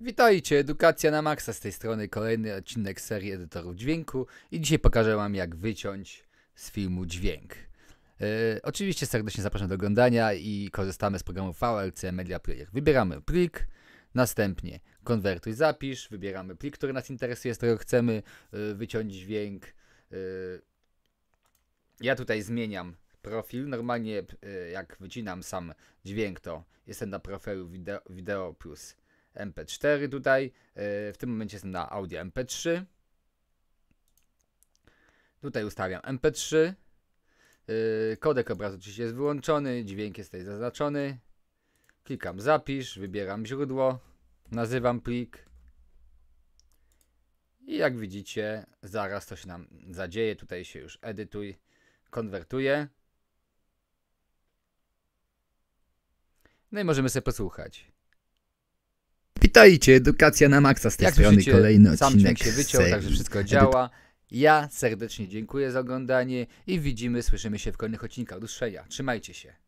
Witajcie, Edukacja na Maxa z tej strony, kolejny odcinek serii edytorów dźwięku i dzisiaj pokażę Wam jak wyciąć z filmu dźwięk. Yy, oczywiście serdecznie zapraszam do oglądania i korzystamy z programu VLC Media Player. Wybieramy plik, następnie konwertuj zapisz, wybieramy plik, który nas interesuje, z którego chcemy e, wyciąć dźwięk. E, ja tutaj zmieniam profil. Normalnie jak wycinam sam dźwięk, to jestem na profilu wideo, wideo plus MP4 tutaj. E, w tym momencie jestem na audio MP3. Tutaj ustawiam MP3. E, kodek obrazu oczywiście jest wyłączony, dźwięk jest tutaj zaznaczony. Klikam zapisz, wybieram źródło, nazywam plik. I jak widzicie, zaraz to się nam zadzieje. Tutaj się już edytuj, konwertuje. No i możemy sobie posłuchać. Witajcie, edukacja na maksa z tej Jak strony, widzicie, kolejny sam odcinek. Sam się wyciął, także wszystko działa. Ja serdecznie dziękuję za oglądanie i widzimy, słyszymy się w kolejnych odcinkach. Ja trzymajcie się.